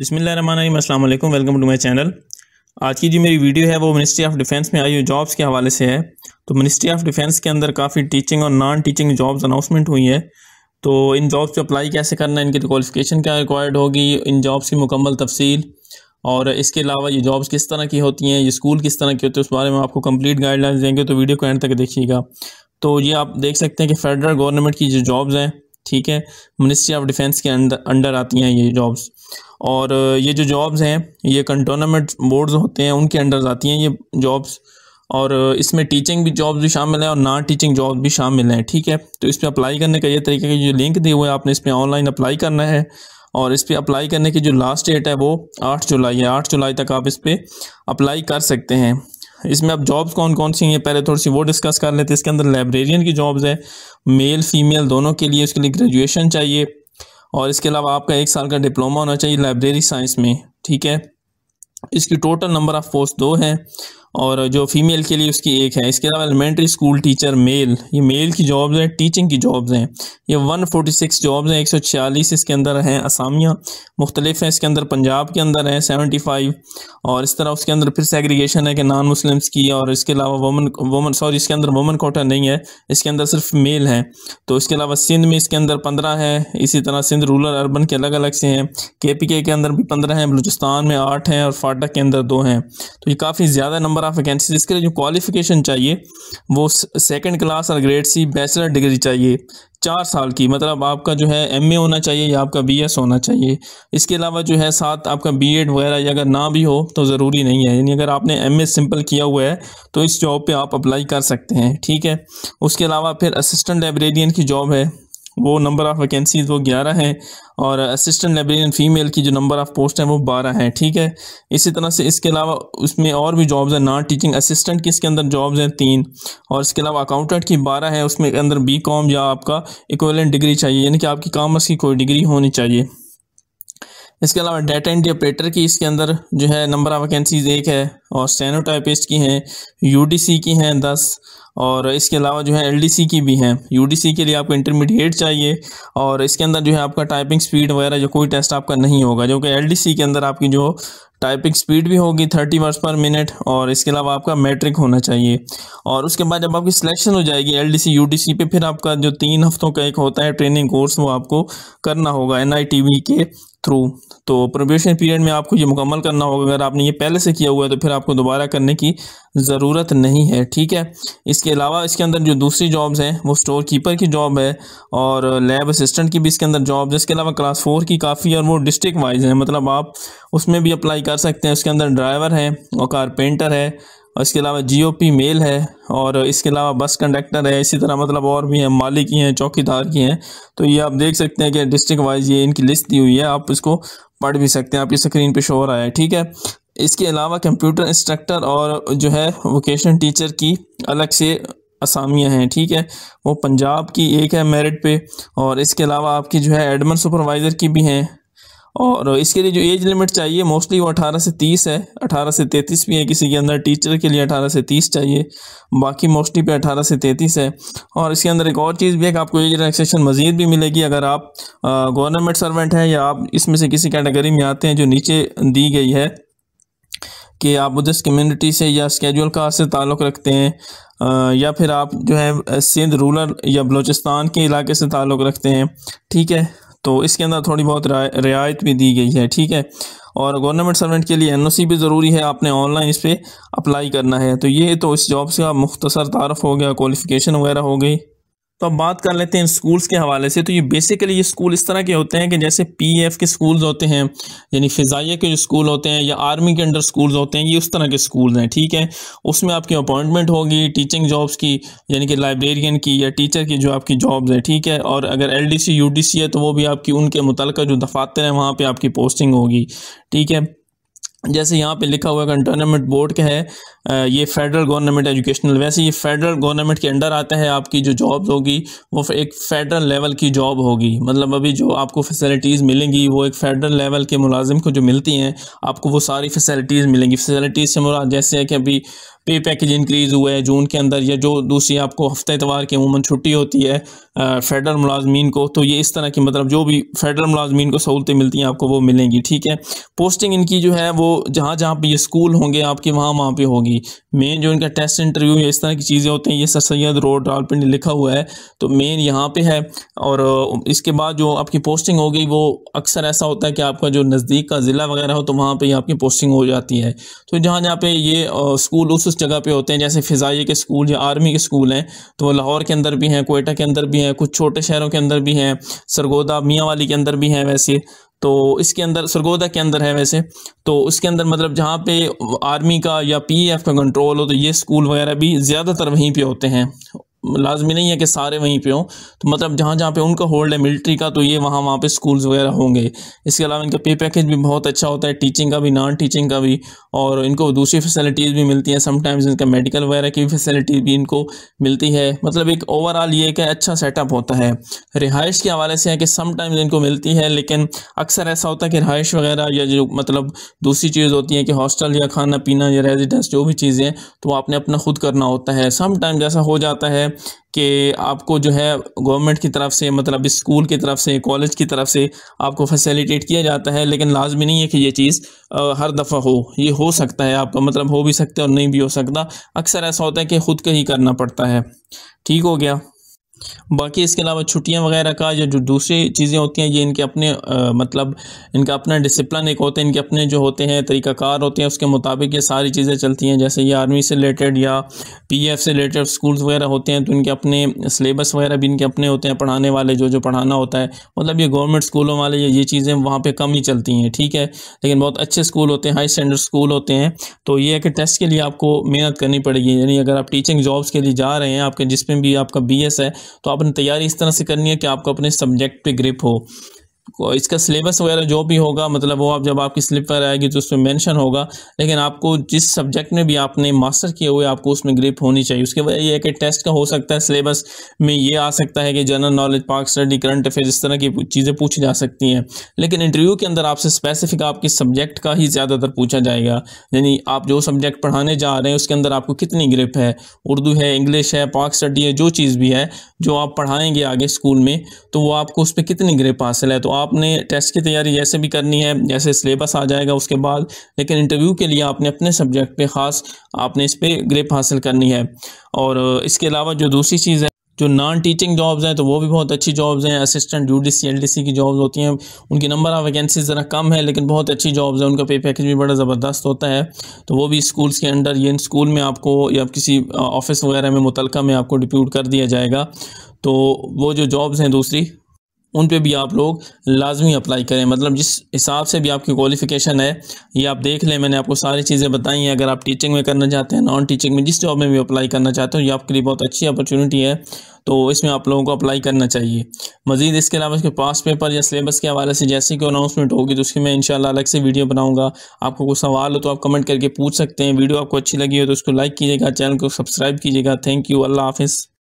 बिसमीम अल्लाम welcome to my channel आज की जो मेरी वीडियो है वो मिनिस्ट्री ऑफ डिफेंस में आई हुई जॉब्स के हवाले से है तो मिनिस्ट्री ऑफ डिफेंस के अंदर काफ़ी टीचिंग और नॉन टीचिंग जॉब्स अनाउंसमेंट हुई है तो इन जॉब्स को अप्लाई कैसे करना है इनकी तो क्वालिफिकेशन क्या रिक्वायर्ड होगी इन जॉब्स की मुकम्मल तफसील और इसके अलावा ये जॉब्स किस तरह की होती हैं ये स्कूल किस तरह की होती है उस बारे में आपको कम्प्लीट गाइडलाइंस देंगे तो वीडियो को एंड तक देखिएगा तो ये आप देख सकते हैं कि फेडरल गवर्नमेंट की जो जॉब्स हैं ठीक है मिनिस्ट्री ऑफ डिफेंस के अंडर आती हैं ये जॉब्स और ये जो जॉब्स हैं ये कंटोनमेंट बोर्ड्स होते हैं उनके अंडर आती हैं ये जॉब्स और इसमें टीचिंग भी जॉब्स भी शामिल हैं और नॉन टीचिंग जॉब्स भी शामिल हैं ठीक है तो इस पर अप्लाई करने का ये तरीके की जो लिंक दिए हुए आपने इस पर ऑनलाइन अप्लाई करना है और इस पर अप्लाई करने की जो लास्ट डेट है वो आठ जुलाई है आठ जुलाई तक आप इस पर अप्लाई कर सकते हैं इसमें आप जॉब्स कौन कौन सी हैं पहले थोड़ी सी वो डिस्कस कर लेते हैं इसके अंदर लाइब्रेरियन की जॉब्स है मेल फीमेल दोनों के लिए उसके लिए ग्रेजुएशन चाहिए और इसके अलावा आपका एक साल का डिप्लोमा होना चाहिए लाइब्रेरी साइंस में ठीक है इसकी टोटल नंबर ऑफ़ पोस्ट दो है और जो फीमेल के लिए उसकी एक है इसके अलावा एलिमेंट्री स्कूल टीचर मेल ये मेल की जॉब्स हैं टीचिंग की जॉब्स हैं ये 146 जॉब्स हैं 146 इसके अंदर हैं असामिया मुख्तलिफ हैं इसके अंदर पंजाब के अंदर हैं 75 और इस तरह उसके अंदर फिर सेग्रीगेशन है कि नॉन मुस्लिम्स की और इसके अलावा वमन वमन सॉरी इसके अंदर वमन कोटा नहीं है इसके अंदर सिर्फ मेल हैं तो इसके अलावा सिंध में इसके अंदर पंद्रह है इसी तरह सिंध रूरल अर्बन के अलग अलग से हैं के पी के अंदर भी पंद्रह हैं बलूचिस्तान में आठ हैं और फाटक के अंदर दो हैं तो ये काफ़ी ज़्यादा नंबर नंबर ऑफ़ वैकेंसी इसके लिए जो क्वालिफिकेशन चाहिए वो सेकंड क्लास और ग्रेड सी बैचलर डिग्री चाहिए चार साल की मतलब आपका जो है एम ए होना चाहिए या आपका बी एस होना चाहिए इसके अलावा जो है साथ आपका बी एड वगैरह या अगर ना भी हो तो ज़रूरी नहीं है यानी अगर आपने एम ए सिंपल किया हुआ है तो इस जॉब पे आप अप्लाई कर सकते हैं ठीक है उसके अलावा फिर असिस्टेंट लाइब्रेरियन की जॉब है वो नंबर ऑफ़ वैकेंसीज़ वो ग्यारह हैं और असिस्टेंट लाइब्रेरियन फ़ीमेल की जो नंबर ऑफ़ पोस्ट हैं वो बारह हैं ठीक है इसी तरह से इसके अलावा उसमें और भी जॉब्स हैं नॉन टीचिंग असिस्टेंट की इसके अंदर जॉब्स हैं तीन और इसके अलावा अकाउंटेंट की बारह है उसमें अंदर बी कॉम या आपका इक्वलेंट डिग्री चाहिए यानी कि आपकी कामर्स की कोई डिग्री होनी चाहिए इसके अलावा डाटा एंड ऑपरेटर की इसके अंदर जो है नंबर ऑफ़ वैकेंसीज़ एक है और टाइपिस्ट की हैं यूडीसी की हैं दस और इसके अलावा जो है एलडीसी की भी हैं यूडीसी के लिए आपको इंटरमीडिएट चाहिए और इसके अंदर जो है आपका टाइपिंग स्पीड वगैरह जो कोई टेस्ट आपका नहीं होगा जो कि एल के अंदर आपकी जो टाइपिंग स्पीड भी होगी थर्टी वर्स पर मिनट और इसके अलावा आपका मैट्रिक होना चाहिए और उसके बाद जब आपकी सिलेक्शन हो जाएगी L D C U D C पे फिर आपका जो तीन हफ्तों का एक होता है ट्रेनिंग कोर्स वो आपको करना होगा एन आई टी वी के थ्रू तो प्रोबेशन पीरियड में आपको ये मुकम्मल करना होगा अगर आपने ये पहले से किया हुआ है तो फिर आप आपको दोबारा करने की ज़रूरत नहीं है ठीक है इसके अलावा इसके अंदर जो दूसरी जॉब्स हैं वो स्टोर कीपर की जॉब है और लैब असिस्टेंट की भी इसके अंदर जॉब है इसके अलावा क्लास फोर की काफ़ी और वो डिस्ट्रिक्ट वाइज है मतलब आप उसमें भी अप्लाई कर सकते हैं उसके अंदर ड्राइवर है और कारपेंटर है और इसके अलावा जी मेल है और इसके अलावा बस कंडक्टर है इसी तरह मतलब और भी हैं मालिक ही हैं चौकीदार की हैं तो ये आप देख सकते हैं कि डिस्ट्रिक्ट वाइज ये इनकी लिस्ट दी हुई है आप इसको पढ़ भी सकते हैं आपकी स्क्रीन पे शोर आया है ठीक है इसके अलावा कंप्यूटर इंस्ट्रक्टर और जो है वोकेशन टीचर की अलग से असामियाँ हैं ठीक है वो पंजाब की एक है मेरिट पे और इसके अलावा आपकी जो है एडमन सुपरवाइज़र की भी हैं और इसके लिए जो एज लिमिट चाहिए मोस्टली वो अठारह से तीस है अठारह से तैंतीस भी है किसी के अंदर टीचर के लिए अठारह से तीस चाहिए बाकी मोस्टली पे अठारह से 33 है और इसके अंदर एक और चीज़ भी है कि आपको एज रिलैक्सेशन मज़ीद भी मिलेगी अगर आप गवर्नमेंट सर्वेंट हैं या आप इसमें से किसी कैटेगरी में आते हैं जो नीचे दी गई है कि आप उधर कम्युनिटी से या स्केजुअल कास्ट से ताल्लुक़ रखते हैं आ, या फिर आप जो है सिंध रूरल या बलूचिस्तान के इलाके से ताल्लुक़ रखते हैं ठीक है तो इसके अंदर थोड़ी बहुत रियायत भी दी गई है ठीक है और गवर्नमेंट सर्वेंट के लिए एन भी ज़रूरी है आपने ऑनलाइन इस पर अप्लाई करना है तो ये तो इस जॉब से आप मुख्तसर तारफ़ हो गया क्वालिफ़िकेशन वगैरह हो गई तो अब बात कर लेते हैं स्कूल्स के हवाले से तो ये बेसिकली ये स्कूल इस तरह के होते हैं कि जैसे पी एफ e के स्कूल्स होते हैं यानी फ़िज़ाइया के जो स्कूल होते हैं या आर्मी के अंडर स्कूल्स होते हैं ये उस तरह के स्कूल हैं ठीक है उसमें आपकी अपॉइंटमेंट होगी टीचिंग जॉब्स की यानी कि लाइब्रेरियन की या टीचर की जो आपकी जॉब्स है ठीक है और अगर L D C U D C है तो वो भी आपकी उनके मुतल जो दफातर हैं वहाँ पर आपकी पोस्टिंग होगी ठीक है जैसे यहाँ पे लिखा हुआ कंटोनमेंट बोर्ड का है ये फेडरल गवर्नमेंट एजुकेशनल वैसे ये फेडरल गवर्नमेंट के अंडर आता है आपकी जो जॉब होगी वो एक फेडरल लेवल की जॉब होगी मतलब अभी जो आपको फैसिलिटीज़ मिलेंगी वो एक फेडरल लेवल के मुलाजिम को जो मिलती हैं आपको वो सारी फैसिलिटीज़ मिलेंगी फैसिलिटीज़ से मुला जैसे कि अभी पे पैकेज इंक्रीज़ हुआ है जून के अंदर या जो दूसरी आपको हफ्ते एतवार की अमूमन छुट्टी होती है फेडरल मुलाजमीन को तो ये इस तरह की मतलब जो भी फेडरल मुलाजमीन को सहूलतें मिलती हैं आपको वो मिलेंगी ठीक है पोस्टिंग इनकी जो है वो जहाँ जहाँ पे ये स्कूल होंगे आपके वहाँ वहाँ पे होगी मेन जो इनका टेस्ट इंटरव्यू या इस तरह की चीज़ें होती हैं ये सर सैद रोड रावलपिंड लिखा हुआ है तो मेन यहाँ पे है और इसके बाद जो आपकी पोस्टिंग होगी वो अक्सर ऐसा होता है कि आपका जो नज़दीक का ज़िला वगैरह हो तो वहाँ पर आपकी पोस्टिंग हो जाती है तो जहाँ जहाँ पे ये स्कूल उस उस जगह पर होते हैं जैसे फ़िज़ाई के स्कूल या आर्मी के स्कूल हैं तो लाहौर के अंदर भी हैं कोयटा के अंदर भी हैं कुछ छोटे शहरों के अंदर भी हैं सरगोदा मियाँ वाली के अंदर भी हैं वैसे तो इसके अंदर सरगोदा के अंदर है वैसे तो उसके अंदर मतलब जहाँ पे आर्मी का या पीएफ का कंट्रोल हो तो ये स्कूल वगैरह भी ज़्यादातर वहीं पे होते हैं लाजमी नहीं है कि सारे वहीं पे हों तो मतलब जहाँ जहाँ पे उनका होल्ड है मिलिट्री का तो ये वहाँ वहाँ पे स्कूल्स वगैरह होंगे इसके अलावा इनका पे पैकेज भी बहुत अच्छा होता है टीचिंग का भी नॉन टीचिंग का भी और इनको दूसरी फैसिलिटीज़ भी मिलती हैं समटाइम्स इनका मेडिकल वगैरह की फैसिलिटी भी इनको मिलती है मतलब एक ओवरऑल ये एक अच्छा सेटअप होता है रिहाइश के हवाले से है कि समटाइम्स इनको मिलती है लेकिन अक्सर ऐसा होता है कि रिहाइश वगैरह या जो मतलब दूसरी चीज़ होती है कि हॉस्टल या खाना पीना या रेजिडेंस जो भी चीज़ें तो आपने अपना खुद करना होता है समटाइम्स ऐसा हो जाता है कि आपको जो है गवर्नमेंट की तरफ से मतलब स्कूल की तरफ से कॉलेज की तरफ से आपको फैसिलिटेट किया जाता है लेकिन लाजमी नहीं है कि ये चीज़ हर दफ़ा हो ये हो सकता है आपका मतलब हो भी सकता है और नहीं भी हो सकता अक्सर ऐसा होता है कि ख़ुद का ही करना पड़ता है ठीक हो गया बाकी इसके अलावा छुट्टियां वगैरह का या जो दूसरी चीज़ें होती हैं ये इनके अपने आ, मतलब इनका अपना डिसिप्लिन एक होता है इनके अपने जो होते हैं तरीक़ाकार होते हैं उसके मुताबिक ये सारी चीज़ें चलती हैं जैसे ये आर्मी से रिलेटेड या पीएफ से रिलेटेड स्कूल्स वगैरह होते हैं तो इनके अपने सलेबस वगैरह भी इनके अपने होते हैं पढ़ाने वाले जो जो पढ़ाना होता है मतलब ये गवर्नमेंट स्कूलों वाले ये चीज़ें वहाँ पर कम ही चलती हैं ठीक है लेकिन बहुत अच्छे स्कूल होते हैं हाई स्टैंडर्ड स्कूल होते हैं तो ये है कि टेस्ट के लिए आपको मेहनत करनी पड़ेगी यानी अगर आप टीचिंग जॉब्स के लिए जा रहे हैं आपके जिसमें भी आपका बी है तो आपने तैयारी इस तरह से करनी है कि आपको अपने सब्जेक्ट पे ग्रिप हो इसका सिलेबस वगैरह जो भी होगा मतलब वो आप जब आपकी स्लिप पर आएगी तो उसमें मेंशन होगा लेकिन आपको जिस सब्जेक्ट में भी आपने मास्टर किए हुए आपको उसमें ग्रिप होनी चाहिए उसके वजह यह है कि टेस्ट का हो सकता है सिलेबस में ये आ सकता है कि general knowledge park study current affair इस तरह की चीज़ें पूछी जा सकती हैं लेकिन इंटरव्यू के अंदर आपसे स्पेसिफिक आपके सब्जेक्ट का ही ज़्यादातर पूछा जाएगा यानी आप जो सब्जेक्ट पढ़ाने जा रहे हैं उसके अंदर आपको कितनी ग्रिप है उर्दू है इंग्लिश है पार्क स्टडी है जो चीज़ भी है जो आप पढ़ाएंगे आगे स्कूल में तो वो आपको उस पर कितनी ग्रिप हासिल है तो आपने टेस्ट की तैयारी जैसे भी करनी है जैसे सिलेबस आ जाएगा उसके बाद लेकिन इंटरव्यू के लिए आपने अपने सब्जेक्ट पे ख़ास आपने इस पर ग्रिप हासिल करनी है और इसके अलावा जो दूसरी चीज़ है जो नॉन टीचिंग जॉब्स हैं तो वो भी बहुत अच्छी जॉब्स हैं assistant U D C L D C की जॉब्स होती हैं उनकी नंबर ऑफ़ वैकेंसी ज़रा कम है लेकिन बहुत अच्छी जॉब्स हैं उनका पे पैकेज भी बड़ा ज़बरदस्त होता है तो वो भी स्कूल्स के अंडर ये स्कूल में आपको या किसी ऑफिस वगैरह में मुतलका में आपको डिप्यूट कर दिया जाएगा तो वो जो जॉब्स हैं दूसरी उन पे भी आप लोग लाजमी अप्लाई करें मतलब जिस हिसाब से भी आपकी क्वालिफ़िकेशन है ये आप देख लें मैंने आपको सारी चीज़ें बताई हैं अगर आप टीचिंग में करना चाहते हैं नॉन टीचिंग में जिस जॉब में भी अप्लाई करना चाहते हो ये आपके लिए बहुत अच्छी अपॉर्चुनिटी है तो इसमें आप लोगों को अप्लाई करना चाहिए मज़ीद इसके अलावा इसके पास पेपर या सिलेबस के हवाले से जैसे कि अनाउंसमेंट होगी तो उसकी मैं इनशाला अलग से वीडियो बनाऊंगा आपको कोई सवाल हो तो आप कमेंट करके पूछ सकते हैं वीडियो आपको अच्छी लगी हो तो उसको लाइक कीजिएगा चैनल को सब्सक्राइब कीजिएगा थैंक यू अल्लाह हाफिज़